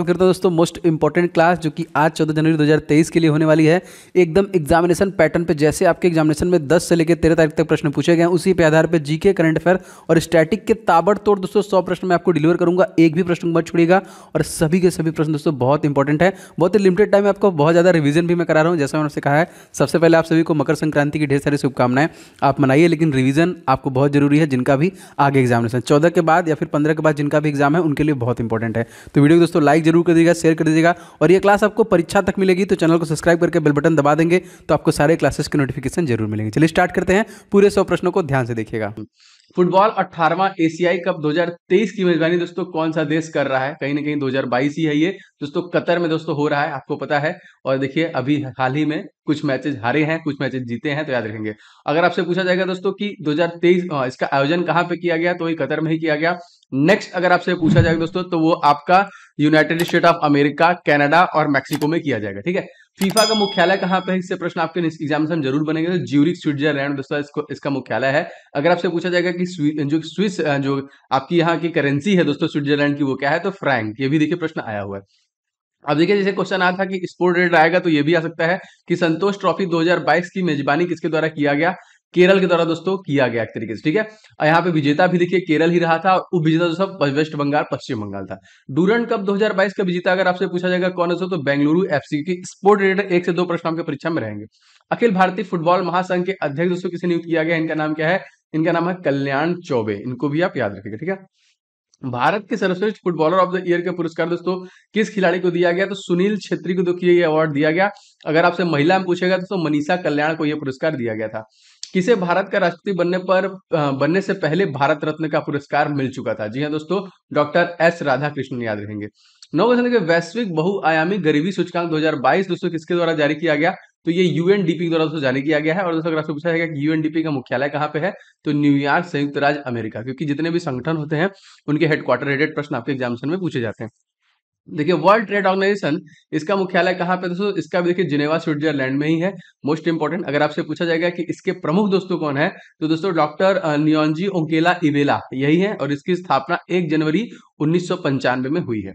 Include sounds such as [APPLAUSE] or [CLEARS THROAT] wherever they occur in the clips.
welcome करता हूँ दोस्तों मोस्ट इंपॉर्टेंट क्लास जो कि आज 14 जनवरी 2023 के लिए होने वाली है एकदम एग्जामिनेशन पैटर्न पे जैसे आपके एग्जामिनेशन में 10 से लेकर 13 तारीख तक प्रश्न पूछे गए हैं उसी पे आधार पे जीके करंट अफेयर और स्टैटिक के ताबड़तोड़ दोस्तों सौ प्रश्न मैं आपको डिलीवर करूंगा एक भी प्रश्न मत छुड़ेगा और सभी के सभी प्रश्न दोस्तों बहुत इंपॉर्टेंट है बहुत ही लिमिटेड टाइम में आपको बहुत ज़्यादा रिविजन भी मैं करा रहा हूँ जैसा मैंने कहा है सबसे पहले आप सभी को मकर संक्रांति की ढेर सारी शुभकामनाएं आप मनाइए लेकिन रिविजन आपको बहुत जरूरी है जिनका भी आगे एग्जामिनेशन चौदह के बाद या फिर पंद्रह के बाद जिनका भी एग्जाम है उनके लिए बहुत इंपॉर्टेंट है तो वीडियो दोस्तों लाइक जरूर कर दीजिएगा शेयर कर दीजिएगा और ये क्लास आपको परीक्षा तक मिलेगी तो चैनल को सब्सक्राइब करके बेल बटन दबा देंगे तो आपको सारे क्लासेस के नोटिफिकेशन जरूर मिलेंगे चलिए स्टार्ट करते हैं पूरे सौ प्रश्नों को ध्यान से देखिएगा फुटबॉल अट्ठारहवा एशियाई कप 2023 की मेजबानी दोस्तों कौन सा देश कर रहा है कहीं ना कहीं 2022 ही है ये दोस्तों कतर में दोस्तों हो रहा है आपको पता है और देखिए अभी हाल ही में कुछ मैचेस हारे हैं कुछ मैचेस जीते हैं तो याद रखेंगे अगर आपसे पूछा जाएगा दोस्तों कि 2023 इसका आयोजन कहाँ पे किया गया तो ये कतर में ही किया गया नेक्स्ट अगर आपसे पूछा जाएगा दोस्तों तो वो आपका United State of America Canada और मैक्सिको में किया जाएगा ठीक है फीफा का मुख्यालय कहां पे है इससे प्रश्न आपके एग्जाम से जरूर बनेंगे तो ज्यूरिक स्विट्जरलैंड दोस्तों इसको इसका मुख्यालय है अगर आपसे पूछा जाएगा कि जो स्विस जो आपकी यहाँ की करेंसी है दोस्तों स्विट्जरलैंड की वो क्या है तो फ्रैंक ये भी देखिए प्रश्न आया हुआ है अब देखिए जैसे क्वेश्चन आया था कि स्पोर्ट रेड आएगा तो ये भी आ सकता है कि संतोष ट्रॉफी 2022 की मेजबानी किसके द्वारा किया गया केरल के द्वारा दोस्तों किया गया एक तरीके से ठीक है और यहाँ पे विजेता भी देखिए केरल ही रहा था और उप विजेता दोस्तों वेस्ट बंगाल पश्चिम बंगाल था डूरन कप 2022 का विजेता अगर आपसे पूछा जाएगा कौन है तो बेंगलुरु एफसी की स्पोर्ट रिलेटेड एक से दो प्रश्न आपके परीक्षा में रहेंगे अखिल भारतीय फुटबॉल महासंघ के अध्यक्ष दोस्तों किसे नियुक्त किया गया इनका नाम क्या है इनका नाम है कल्याण चौबे इनको भी आप याद रखेगा ठीक है भारत के सर्वश्रेष्ठ फुटबॉलर ऑफ द ईयर का पुरस्कार दोस्तों किस खिलाड़ी को दिया गया तो सुनील छेत्री को देखिए ये अवार्ड दिया गया अगर आपसे महिला में पूछेगा तो मनीषा कल्याण को यह पुरस्कार दिया गया था किसे भारत का राष्ट्रपति बनने पर बनने से पहले भारत रत्न का पुरस्कार मिल चुका था जी हाँ दोस्तों डॉक्टर एस राधाकृष्णन याद रहेंगे नौ क्वेश्चन वैश्विक बहुआयामी गरीबी सूचकांक 2022 दोस्तों किसके द्वारा जारी किया गया तो ये यूएनडीपी के द्वारा दोस्तों जारी किया गया है और दोस्तों अगर आपसे पूछा जाएगा कि यूएनडीपी का मुख्यालय कहाँ पे है तो न्यूयॉर्क संयुक्त राज्य अमेरिका क्योंकि जितने भी संगठन होते हैं उनके हेडक्वार्टर रिलेटेड प्रश्न आपके एग्जामिशन में पूछे जाते हैं देखिए वर्ल्ड ट्रेड ऑर्गेनाइजेशन इसका मुख्यालय कहाँ पे दोस्तों इसका भी देखिए जिनेवा स्विट्जरलैंड में ही है मोस्ट इंपॉर्टेंट अगर आपसे पूछा जाएगा कि इसके प्रमुख दोस्तों कौन है तो दोस्तों डॉक्टर नियोजी ओकेला इवेला यही है और इसकी स्थापना एक जनवरी उन्नीस में हुई है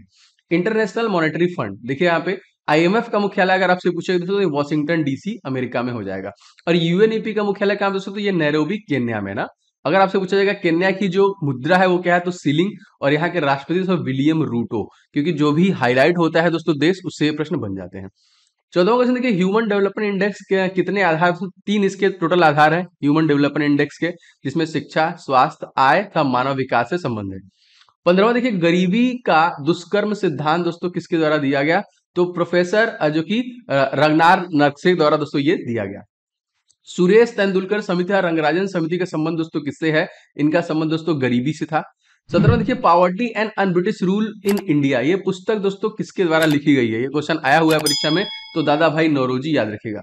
इंटरनेशनल मॉनिटरी फंड देखिये यहाँ पे आईएमएफ का मुख्यालय अगर आपसे पूछेगा दोस्तों वॉशिंगटन तो डीसी अमेरिका में हो जाएगा और यूएनईपी e का मुख्यालय कहाँ दोस्तों तो ये नैरोबी केन्या में ना अगर आपसे पूछा जाएगा केन्या की जो मुद्रा है वो क्या है तो सीलिंग और यहाँ के राष्ट्रपति तो विलियम रूटो क्योंकि जो भी हाईलाइट होता है दोस्तों देश उससे प्रश्न बन जाते हैं चौदह क्वेश्चन देखिए ह्यूमन डेवलपमेंट इंडेक्स के कितने आधार तीन इसके टोटल आधार है ह्यूमन डेवलपमेंट इंडेक्स के जिसमें शिक्षा स्वास्थ्य आय तथा मानव विकास से संबंधित पंद्रहवा देखिए गरीबी का दुष्कर्म सिद्धांत दोस्तों किसके द्वारा दिया गया तो प्रोफेसर जो कि रंगनार नरसेक द्वारा दोस्तों ये दिया गया सुरेश तेंदुलकर समिति और रंगराजन समिति का संबंध दोस्तों किससे है इनका संबंध दोस्तों गरीबी से था सत्रह देखिए poverty and un-British rule in India ये पुस्तक दोस्तों किसके द्वारा लिखी गई है ये क्वेश्चन आया हुआ है परीक्षा में तो दादा भाई नौरोजी याद रखेगा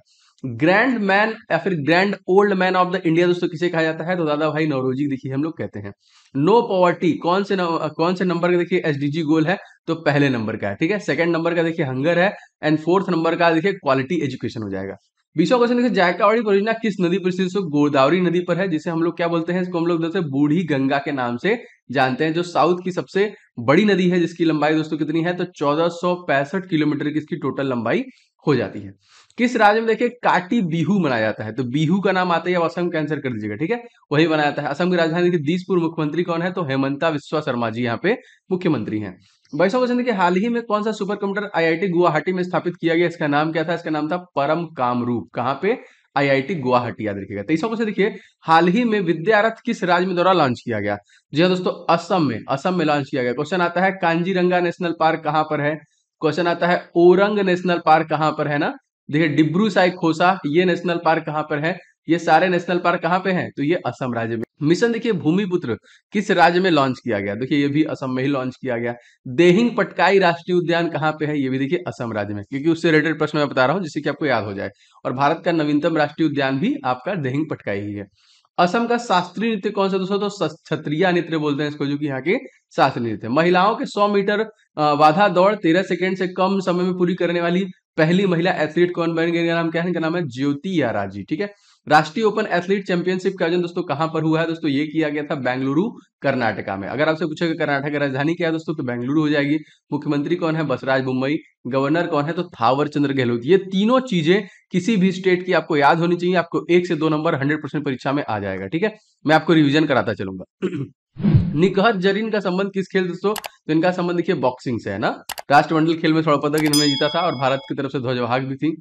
ग्रैंड मैन या फिर grand old man of the India दोस्तों किसे कहा जाता है तो दादा भाई नौरोजी देखिए हम लोग कहते हैं नो पॉवर्टी कौन से न, कौन से नंबर का देखिए एस गोल है तो पहले नंबर का है ठीक है सेकंड नंबर का देखिए हंगर है एंड फोर्थ नंबर का देखिए क्वालिटी एजुकेशन हो जाएगा बीसवा क्वेश्चन देखिए जायकावाड़ी परियोजना किस नदी पर स्थित गोदावरी नदी पर है जिसे हम लोग क्या बोलते हैं इसको हम लोग बूढ़ी गंगा के नाम से जानते हैं जो साउथ की सबसे बड़ी नदी है जिसकी लंबाई दोस्तों कितनी है तो चौदह किलोमीटर की इसकी टोटल लंबाई हो जाती है किस राज्य में देखिए काटी बिहू मनाया जाता है तो बिहू का नाम आता है अब असम कैंसर कर दीजिएगा ठीक है वही मनाया जाता है असम की राजधानी देखिए बीस पूर्व मुख्यमंत्री कौन है तो हेमंता विश्वा शर्मा जी यहाँ पे मुख्यमंत्री हैं वैसा क्वेश्चन देखिए हाल ही में कौन सा सुपर कंप्यूटर आई गुवाहाटी में स्थापित किया गया इसका नाम क्या था इसका नाम था परम कामरूप कहाँ पे आईआईटी गुवाहाटी याद रखिएगा तेईसवा तो क्वेश्चन देखिए हाल ही में विद्यारथ किस राज्य में द्वारा लॉन्च किया गया जी हाँ दोस्तों असम में असम में लॉन्च किया गया क्वेश्चन आता है कांजीरंगा नेशनल पार्क कहाँ पर है क्वेश्चन आता है ओरंग नेशनल पार्क कहां पर है ना देखिए डिब्रू साई खोसा ये नेशनल पार्क कहाँ पर है ये सारे नेशनल पार्क कहाँ पे हैं तो ये असम राज्य में मिशन देखिए भूमिपुत्र किस राज्य में लॉन्च किया गया देखिए ये भी असम में ही लॉन्च किया गया देहिंग पटकाई राष्ट्रीय उद्यान कहाँ पे है ये भी देखिए असम राज्य में क्योंकि उससे रिलेटेड प्रश्न मैं बता रहा हूँ जिससे कि आपको याद हो जाए और भारत का नवीनतम राष्ट्रीय उद्यान भी आपका देहिंग पटकाई ही है असम का शास्त्रीय नृत्य कौन सा दोस्तों तो छत्रिया नृत्य बोलते हैं इसको जो कि यहाँ के शास्त्रीय नृत्य महिलाओं के 100 मीटर बाधा दौड़ 13 सेकंड से कम समय में पूरी करने वाली पहली महिला एथलीट कौन बन गई नाम क्या है इनका नाम है ज्योति यारा जी ठीक है राष्ट्रीय ओपन एथलीट चैंपियनशिप का आयोजन दोस्तों कहां पर हुआ है दोस्तों ये किया गया था बेंगलुरु कर्नाटका में अगर आपसे पूछेगा कर्नाटक की राजधानी क्या है दोस्तों तो बेंगलुरु हो जाएगी मुख्यमंत्री कौन है बसराज मुंबई गवर्नर कौन है तो थावर चंद्र गहलोत ये तीनों चीजें किसी भी स्टेट की आपको याद होनी चाहिए आपको एक से दो नंबर हंड्रेड परीक्षा में आ जाएगा ठीक है मैं आपको रिविजन कराता चलूंगा [CLEARS THROAT] निकहत जरीन का संबंध किस खेल दोस्तों तो इनका संबंध देखिए बॉक्सिंग से है ना राष्ट्रमंडल खेल में स्वर्ण पदक इन्होंने जीता था और भारत की तरफ से ध्वजभाग भी थी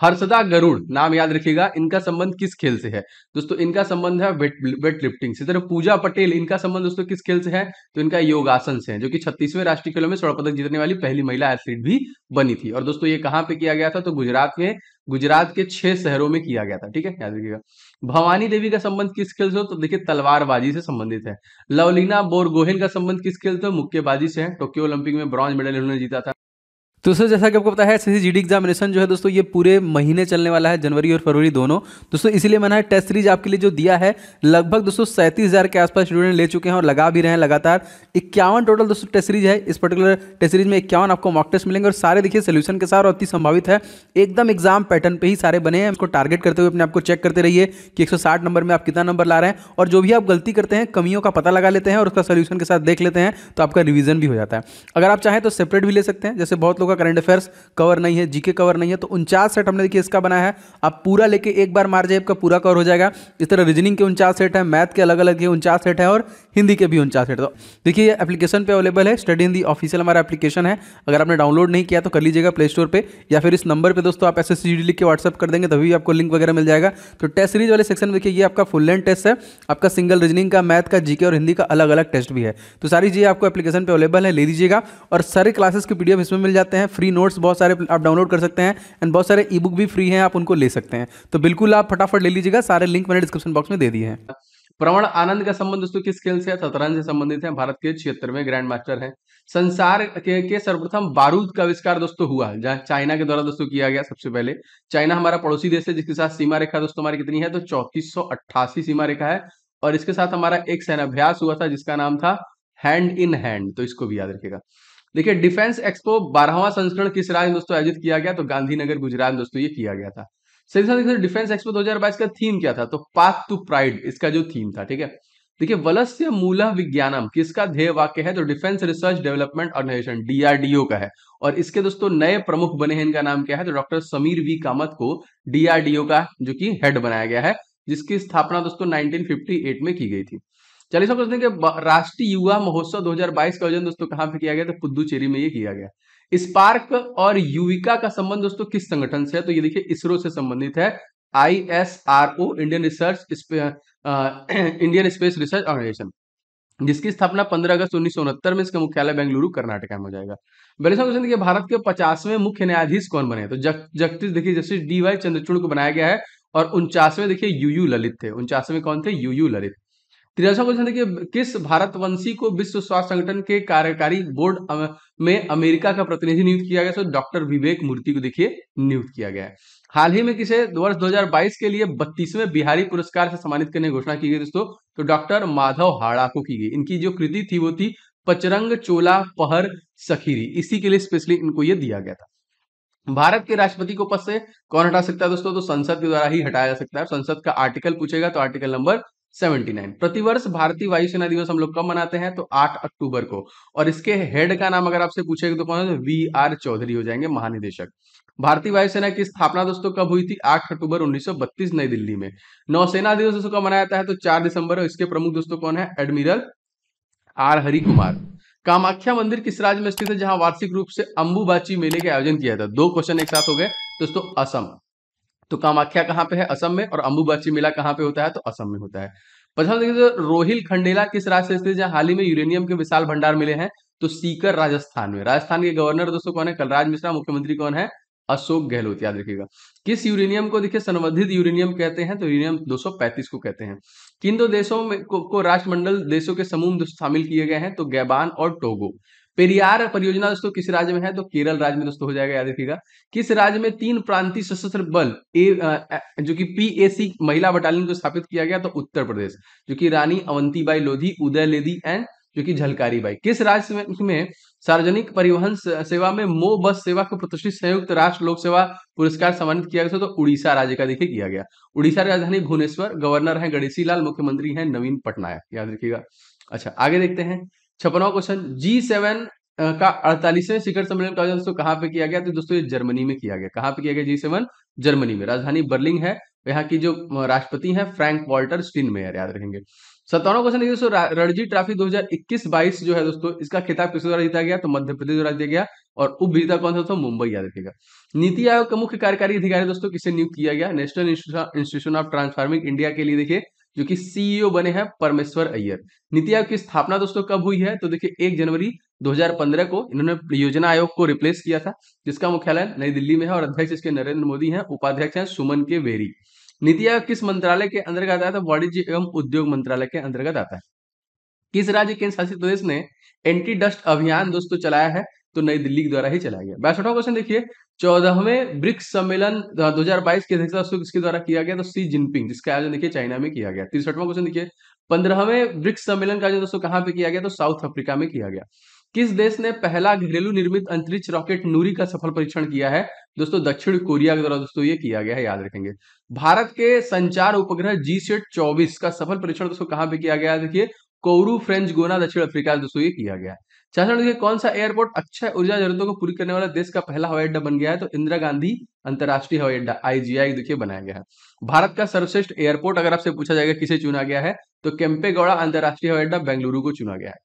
हर्षदा गरुड़ नाम याद रखिएगा इनका संबंध किस खेल से है दोस्तों इनका संबंध है वेट वेट लिफ्टिंग से तरफ पूजा पटेल इनका संबंध दोस्तों किस खेल से है तो इनका योगासन से है जो कि छत्तीसवें राष्ट्रीय खेलों में स्वर्ण पदक जीतने वाली पहली महिला एथलीट भी बनी थी और दोस्तों ये कहाँ पे किया गया था तो गुजरात में गुजरात के छह शहरों में किया गया था ठीक है याद रखिएगा भवानी देवी का संबंध किस खेल से हो तो देखिए तलवारबाजी से संबंधित है लवलीना बोरगोहेन का संबंध किस खेल से मुक्केबाजी से है टोक्यो ओलंपिक में ब्रॉन्ज मेडल इन्होंने जीता था तो सर जैसा कि आपको पता है एस एग्जामिनेशन जो है दोस्तों ये पूरे महीने चलने वाला है जनवरी और फरवरी दोनों दोस्तों इसलिए मैंने टेस्ट सीरीज आपके लिए जो दिया है लगभग दोस्तों सैंतीस हज़ार के आसपास स्टूडेंट ले चुके हैं और लगा भी रहे हैं लगातार इक्यावन टोटल दोस्तों टेस्ट सीरीज है इस पर्टिकुलर टेस्ट सीरीज में इक्यावन आपको मॉक टेस्ट मिलेंगे और सारे देखिए सोल्यूशन के साथ और अति संभावित है एकदम एग्जाम पैटर्न पर ही सारे बने हैं उसको टारगेट करते हुए अपने आपको चेक करते रहिए कि एक नंबर में आप कितना नंबर ला रहे हैं और जो भी आप गलती करते हैं कमियों का पता लगा लेते हैं और उसका सोल्यूशन के साथ देख लेते हैं तो आपका रिविजन भी हो जाता है अगर आप चाहें तो सेपरेट भी ले सकते हैं जैसे बहुत लोग का करंट अफेयर्स कवर नहीं है जीके कवर नहीं है तो उनचास सेट हमने देखिए इसका बनाया है आप पूरा लेके एक बार मार जाए आपका पूरा कवर हो जाएगा इस तरह रीजनिंग के उनचास सेट है मैथ के अलग अलग के उनचास सेट है और हिंदी के भी उनचास तो देखिए ये एप्लीकेशन पे अवेलेबल है स्टडी हिंदी ऑफिशियल हमारा एप्लीकेशन है अगर आपने डाउनलोड नहीं किया तो कर लीजिएगा प्ले स्टोर पर या फिर इस नंबर पर दोस्तों आप एस एस लिख के व्हाट्सअप कर देंगे तभी आपको लिंक वगैरह मिल जाएगा तो टेस्ट सीरीज वाले सेक्शन देखिए ये आपका फुल लेंथ टेस्ट है आपका सिंगल रीजनिंग का मैथ का जीके और हिंदी का अलग अलग टेस्ट भी है तो सारी चीज़ें आपको एप्लीकेशन पर अवेलेबल है ले लीजिएगा और सारे क्लासेस के पीडीएफ इसमें मिल जाते हैं फ्री नोट्स बहुत सारे आप डाउनलोड कर सकते हैं एंड बहुत सारे ई बुक भी फ्री हैं आप उनको ले सकते हैं तो बिल्कुल आप फटाफट ले लीजिएगा सारे लिंक मैंने डिस्क्रिप्शन बॉक्स में दे दिए हैं प्रवण आनंद का संबंध दोस्तों किस खेल से शतरंज से संबंधित है भारत के क्षेत्र में ग्रैंड मास्टर हैं संसार के, के सर्वप्रथम बारूद का आविष्कार दोस्तों हुआ जहां चाइना के द्वारा दोस्तों किया गया सबसे पहले चाइना हमारा पड़ोसी देश है जिसके साथ सीमा रेखा दोस्तों हमारी कितनी है तो चौतीस सीमा रेखा है और इसके साथ हमारा एक सैनाभ्यास हुआ था जिसका नाम था हैंड इन हैंड तो इसको भी याद रखेगा देखिए डिफेंस एक्सपो बारहवां संस्करण किस राज्य दोस्तों आयोजित किया गया तो गांधीनगर गुजरात दोस्तों ये किया गया था सही साथ डिफेंस एक्सपो 2022 का थीम क्या था तो पाथ टू प्राइड इसका जो थीम था ठीक है देखिये वलस्य मूल विज्ञानम किसका ध्येय वाक्य है तो defence research development organisation DRDO का है और इसके दोस्तों नए प्रमुख बने हैं इनका नाम क्या है तो डॉक्टर समीर वी कामत को डीआरडीओ का जो कि हेड बनाया गया है जिसकी स्थापना दोस्तों 1958 में की गई थी चालीसवा प्रश्न के राष्ट्रीय युवा महोत्सव 2022 का आयोजन दोस्तों कहां पे किया गया तो पुद्दुचेरी में ये किया गया स्पार्क और यूविका का संबंध दोस्तों किस संगठन से है तो ये देखिए इसरो से संबंधित है I S R O Indian research Indian space research organisation जिसकी स्थापना 15 अगस्त उन्नीस में इसका मुख्यालय बेंगलुरु कर्नाटका में हो जाएगा सब क्वेश्चन देखिए भारत के पचासवें मुख्य न्यायाधीश कौन बने तो जस्टिस देखिए जस्टिस डी वाई चंद्रचूड़ को बनाया गया है और उनचासवें देखिए यूयू ललित थे उनचासवें कौन थे यूयू ललित तिरसवा क्वेश्चन देखिए किस भारतवंशी को विश्व स्वास्थ्य संगठन के कार्यकारी बोर्ड में अमेरिका का प्रतिनिधि नियुक्त किया गया सो डॉक्टर विवेक मूर्ति को देखिए नियुक्त किया गया है हाल ही में किसे वर्ष 2022 के लिए बत्तीसवें बिहारी पुरस्कार से सम्मानित करने की घोषणा की गई दोस्तों तो डॉक्टर माधव हाड़ा को की गई इनकी जो कृति थी वो थी पचरंग चोला पहर सखीरी इसी के लिए स्पेशली इनको ये दिया गया था भारत के राष्ट्रपति को पद से कौन हटा सकता है दोस्तों तो संसद के द्वारा ही हटाया जा सकता है संसद का आर्टिकल पूछेगा तो आर्टिकल नंबर सेवेंटी नाइन प्रतिवर्ष भारतीय वायुसेना दिवस हम लोग कब मनाते हैं तो आठ अक्टूबर को और इसके हेड का नाम अगर आपसे पूछेगा तो कौन है वी आर चौधरी हो जाएंगे महानिदेशक भारतीय वायुसेना की स्थापना दोस्तों कब हुई थी 8 अक्टूबर 1932 नई दिल्ली में नौसेना दिवस दोस्तों कब मनाया जाता है तो 4 दिसंबर इसके प्रमुख दोस्तों कौन है एडमिरल आर हरि कुमार कामाख्या मंदिर किस राज्य में स्थित है जहां वार्षिक रूप से अंबुबाची मेले का आयोजन किया था दो क्वेश्चन एक साथ हो गए दोस्तों असम तो कामाख्या कहाँ पे है असम में और अंबुबाची मेला कहाँ पे होता है तो असम में होता है पचास देखिए तो रोहिल खंडेला किस राज्य से स्थित जहाँ हाल ही में यूरेनियम के विशाल भंडार मिले हैं तो सीकर राजस्थान में राजस्थान के गवर्नर दोस्तों कौन है कलराज मिश्रा मुख्यमंत्री कौन है अशोक गहलोत याद रखिएगा किस यूरेनियम को देखिए संवर्धित यूरेनियम कहते हैं तो यूरेनियम 235 को कहते हैं किन दो देशों में को, को राष्ट्रमंडल देशों के समूह शामिल किए गए हैं तो गैबान और टोगो पेरियार परियोजना दोस्तों किस राज्य में है तो केरल राज्य में दोस्तों हो जाएगा याद रखिएगा किस राज्य में तीन प्रांतीय सशस्त्र बल ए, आ, जो कि पीएसी महिला बटालियन को स्थापित किया गया तो उत्तर प्रदेश जो कि रानी अवंतीबाई लोधी उदय लेदी एंड जो कि झलकारी बाई किस राज्य में सार्वजनिक परिवहन सेवा में मो बस सेवा को प्रतिष्ठित संयुक्त राष्ट्र लोक सेवा पुरस्कार सम्मानित किया गया तो उड़ीसा राज्य का देखिए किया गया उड़ीसा राजधानी भुवनेश्वर गवर्नर है गणेशी लाल मुख्यमंत्री है नवीन पटनायक याद रखिएगा अच्छा आगे देखते हैं छप्पनवा क्वेश्चन जी सेवन का अड़तालीसवें शिखर सम्मेलन का आयोजन कहां पे किया गया तो दोस्तों ये जर्मनी में किया गया कहां पे किया गया जी सेवन जर्मनी में राजधानी बर्लिन है यहाँ की जो राष्ट्रपति हैं फ्रैंक वाल्टर मेयर याद रखेंगे सत्तावन क्वेश्चन है दोस्तों रणजी ट्रॉफी दो हजार जो है दोस्तों इसका खिताब किस द्वारा जीता गया तो मध्य प्रदेश द्वारा दिया गया और उप विजेता कौन सा दोस्तों मुंबई याद रखेगा नीति आयोग का मुख्य कार्यकारी अधिकारी दोस्तों किसे नियुक्त किया गया national institution of transforming India के लिए देखिए जो कि सीईओ e बने हैं परमेश्वर अय्यर नीति आयोग की स्थापना दोस्तों कब हुई है तो देखिए एक जनवरी 2015 को इन्होंने योजना आयोग को रिप्लेस किया था जिसका मुख्यालय नई दिल्ली में है और अध्यक्ष इसके नरेंद्र मोदी हैं उपाध्यक्ष हैं सुमन के वेरी नीति आयोग किस मंत्रालय के अंतर्गत आता है तो वाणिज्य एवं उद्योग मंत्रालय के अंतर्गत आता है किस राज्य केंद्र शासित प्रदेश ने एंटी डस्ट अभियान दोस्तों चलाया है तो नई दिल्ली के द्वारा ही चलाया गया बैसठवा क्वेश्चन देखिए चौदहवें ब्रिक्स सम्मेलन 2022 की अध्यक्षता किसके द्वारा किया गया तो सी जिनपिंग जिसका आयोजन देखिए चाइना में किया गया तिरसठवा क्वेश्चन देखिए पंद्रहवें ब्रिक्स सम्मेलन का आयोजन दोस्तों कहां पे किया गया तो साउथ अफ्रीका में किया गया किस देश ने पहला घरेलू निर्मित अंतरिक्ष रॉकेट नूरी का सफल परीक्षण किया है दोस्तों दक्षिण कोरिया के द्वारा दोस्तों ये किया गया है याद रखेंगे भारत के संचार उपग्रह जी सेट चौबीस का सफल परीक्षण दोस्तों कहाँ पे किया गया देखिए कोरू फ्रेंच गोना दक्षिण अफ्रीका दोस्तों ये किया गया है झारखंड देखिए कौन सा एयरपोर्ट अच्छा ऊर्जा जरूरतों को पूरी करने वाला देश का पहला हवाई अड्डा बन गया है तो इंदिरा गांधी अंतर्राष्ट्रीय हवाई अड्डा आईजीआई देखिए बनाया गया है भारत का सर्वश्रेष्ठ एयरपोर्ट अगर आपसे पूछा जाएगा किसे चुना गया है तो केम्पेगौड़ा अंतर्राष्ट्रीय हवाई अड्डा बेंगलुरु को चुना गया है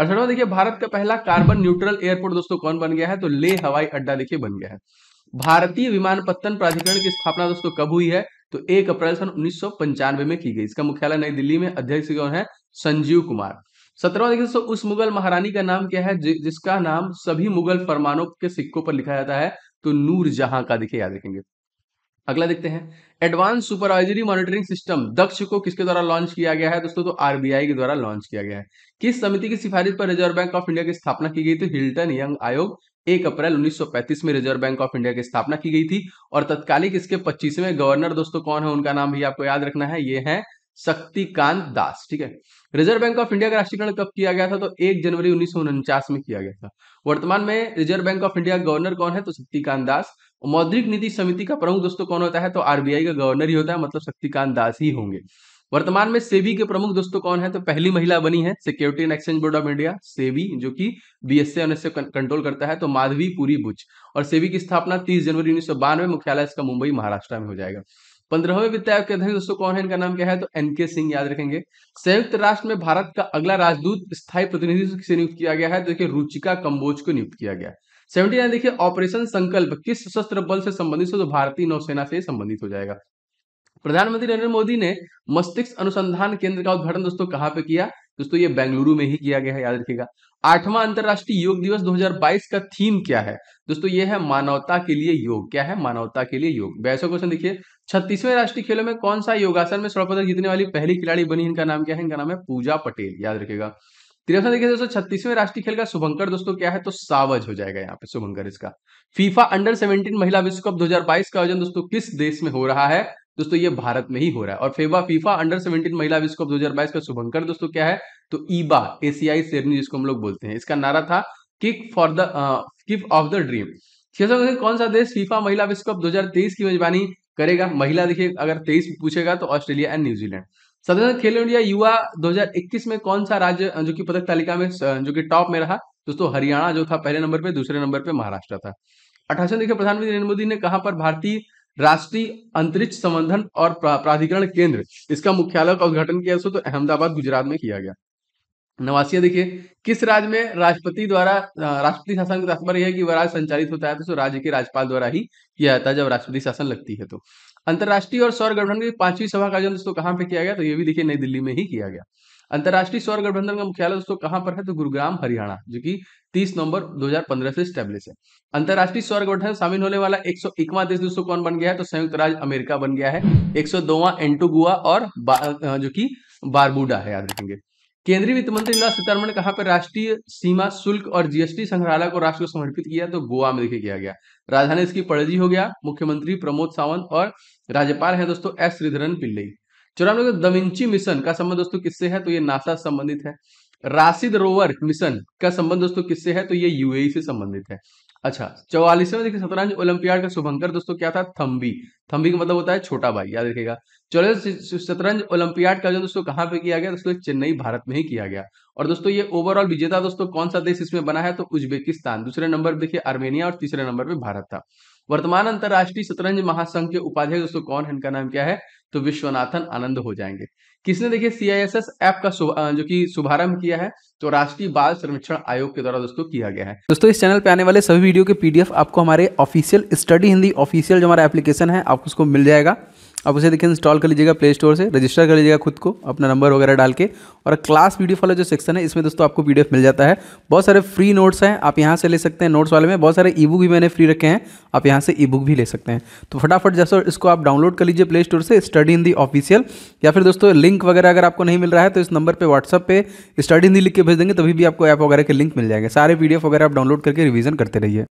अठारवा देखिए भारत का पहला कार्बन न्यूट्रल एयरपोर्ट दोस्तों कौन बन गया है तो ले हवाई अड्डा देखिए बन गया है भारतीय विमान पत्तन प्राधिकरण की स्थापना दोस्तों कब हुई है तो एक अप्रैल सन उन्नीस में की गई इसका मुख्यालय नई दिल्ली में अध्यक्ष कौन है संजीव कुमार सत्रहवा देखिए दोस्तों उस मुगल महारानी का नाम क्या है जि, जिसका नाम सभी मुगल फरमानों के सिक्कों पर लिखा जाता है तो नूर जहां का देखिए याद रखेंगे अगला देखते हैं advance supervisory monitoring system Daksh को किसके द्वारा लॉन्च किया गया है दोस्तों तो आरबीआई के द्वारा लॉन्च किया गया है किस समिति की सिफारिश पर रिजर्व बैंक ऑफ इंडिया की स्थापना की गई तो हिल्टन यंग आयोग एक अप्रैल 1935 में रिजर्व बैंक ऑफ इंडिया की स्थापना की गई थी और तत्कालिक इसके पच्चीसवें गवर्नर दोस्तों कौन है उनका नाम भी आपको याद रखना है ये है शक्तिकांत दास ठीक है रिजर्व बैंक ऑफ इंडिया का राष्ट्रीयकरण कब किया गया था तो एक जनवरी उन्नीस में किया गया था वर्तमान में रिजर्व बैंक ऑफ इंडिया का गवर्नर कौन है तो शक्तिकांत दास मौद्रिक नीति समिति का प्रमुख दोस्तों कौन होता है तो आरबीआई का गवर्नर ही होता है मतलब शक्तिकांत दास ही होंगे वर्तमान में सेबी के प्रमुख दोस्तों कौन है तो पहली महिला बनी है security and exchange board of India SEBI जो कि एस एन से कंट्रोल करता है तो माधवी पुरी बुच और सेबी की स्थापना 30 जनवरी उन्नीस मुख्यालय इसका मुंबई महाराष्ट्र में हो जाएगा पंद्रहवें वित्त आयोग के अध्यक्ष दोस्तों कौन है इनका नाम क्या है तो एनके सिंह याद रखेंगे संयुक्त राष्ट्र में भारत का अगला राजदूत स्थायी प्रतिनिधि से नियुक्त किया गया है देखिए रुचिका कंबोज को नियुक्त किया गया सेवेंटी नाइन देखिए ऑपरेशन संकल्प किस सशस्त्र बल से संबंधित हो तो भारतीय नौसेना से संबंधित हो जाएगा प्रधानमंत्री नरेंद्र मोदी ने मस्तिष्क अनुसंधान केंद्र का उद्घाटन दोस्तों कहाँ पे किया दोस्तों ये बेंगलुरु में ही किया गया है याद रखिएगा आठवां अंतर्राष्ट्रीय योग दिवस 2022 का थीम क्या है दोस्तों ये है मानवता के लिए योग क्या है मानवता के लिए योग वैसा क्वेश्चन देखिए छत्तीसवें राष्ट्रीय खेलों में कौन सा योगासन में स्वर्ण पदक जीतने वाली पहली खिलाड़ी बनी इनका नाम क्या है इनका नाम है पूजा पटेल याद रखेगा तिरफा देखिए दोस्तों छत्तीसवें राष्ट्रीय खेल का शुभंकर दोस्तों क्या है तो सावज हो जाएगा यहाँ पे शुभंकर इसका फीफा अंडर 17 महिला विश्व कप 2022 का आयोजन दोस्तों किस देश में हो रहा है दोस्तों ये भारत में ही हो रहा है और फेबा फीफा अंडर 17 महिला विश्व कप 2022 का शुभंकर दोस्तों क्या है तो ईबा एशियाई शेरनी जिसको हम लोग बोलते हैं इसका नारा था kick for the kick off the dream छह कौन सा देश फीफा महिला विश्व कप दो की मेजबानी करेगा महिला देखिए अगर तेईस पूछेगा तो ऑस्ट्रेलिया एंड न्यूजीलैंड सदन खेलो इंडिया युवा 2021 में कौन सा राज्य जो कि पदक तालिका में जो कि टॉप में रहा दोस्तों हरियाणा जो था पहले नंबर पे दूसरे नंबर पे महाराष्ट्र था अठासी देखिए प्रधानमंत्री नरेंद्र मोदी ने कहा पर भारतीय राष्ट्रीय अंतरिक्ष संबंधन और प्राधिकरण केंद्र इसका मुख्यालय का उद्घाटन किया तो अहमदाबाद गुजरात में किया गया नवासिया देखिए किस राज्य में राष्ट्रपति द्वारा राष्ट्रपति शासन का तात्पर्य है कि वह राज्य संचालित होता है तो राज्य के राज्यपाल द्वारा ही किया जाता है जब राष्ट्रपति शासन लगती है तो अंतर्राष्ट्रीय और सौर गठबंधन की पांचवी सभा का आयोजन दोस्तों कहाँ पे किया गया तो ये भी देखिए नई दिल्ली में ही किया गया अंतर्राष्ट्रीय सौर गठबंधन का मुख्यालय दोस्तों कहां पर है तो गुरुग्राम हरियाणा जो कि 30 नवंबर 2015 से स्टैब्लिश है अंतर्राष्ट्रीय सौर गठबंधन शामिल होने वाला एक देश दोस्तों कौन बन गया है तो संयुक्त राज्य अमेरिका बन गया है एक सौ एंटोगुआ और जो की बारबुडा है याद रखेंगे केंद्रीय वित्त मंत्री निर्मला सीतारमण ने कहा पर राष्ट्रीय सीमा शुल्क और जीएसटी संग्रहालय को राष्ट्र को समर्पित किया तो गोवा में देखे किया गया राजधानी इसकी पड़जी हो गया मुख्यमंत्री प्रमोद सावंत और राज्यपाल है दोस्तों एस श्रीधरन पिल्लई चौरानवे तो दमिंची मिशन का संबंध दोस्तों किससे है तो ये नासा संबंधित है राशिद रोवर मिशन का संबंध दोस्तों किससे है तो ये यूएई से संबंधित है अच्छा चौवालीसवें देखिए शतरंज ओलंपियाड का शुभंकर दोस्तों क्या था थम्बी थम्बी का मतलब होता है छोटा भाई याद रखेगा चौले शतरंज ओलंपियाड का जो दोस्तों कहाँ पे किया गया दोस्तों चेन्नई भारत में ही किया गया और दोस्तों ये ओवरऑल विजेता दोस्तों कौन सा देश इसमें बना है तो उज्बेकिस्तान दूसरे नंबर देखिए आर्मेनिया और तीसरे नंबर पे भारत था वर्तमान अंतर्राष्ट्रीय शतरंज महासंघ के उपाध्यक्ष दोस्तों कौन है इनका नाम क्या है तो विश्वनाथन आनंद हो जाएंगे किसने देखिए सीआईएसएस ऐप का जो कि शुभारंभ किया है तो राष्ट्रीय बाल संरक्षण आयोग के द्वारा दोस्तों किया गया है दोस्तों इस चैनल पे आने वाले सभी वीडियो के पीडीएफ आपको हमारे ऑफिशियल स्टडी हिंदी ऑफिशियल जो हमारा एप्लीकेशन है आपको उसको मिल जाएगा आप उसे देखिए इंस्टॉल कर लीजिएगा प्ले स्टोर से रजिस्टर कर लीजिएगा खुद को अपना नंबर वगैरह डाल के और क्लास पीडीएफ वाला जो सेक्शन है इसमें दोस्तों आपको पीडीएफ मिल जाता है बहुत सारे फ्री नोट्स हैं आप यहाँ से ले सकते हैं नोट्स वाले में बहुत सारे ई बुक भी मैंने फ्री रखे हैं आप यहाँ से ई बुक भी ले सकते हैं तो फटाफट जैसे इसको आप डाउनलोड कर लीजिए प्ले स्टोर से स्टडी इन दी ऑफिशियल या फिर दोस्तों लिंक वगैरह अगर आपको नहीं मिल रहा है तो इस नंबर पर व्हाट्सअप पर स्टडी इन दी लिख के भेज देंगे तभी भी आपको ऐप वगैरह के लिंक मिल जाएंगे सारे पीडीएफ वगैरह आप डाउनलोड करके रिवीजन करते रहिए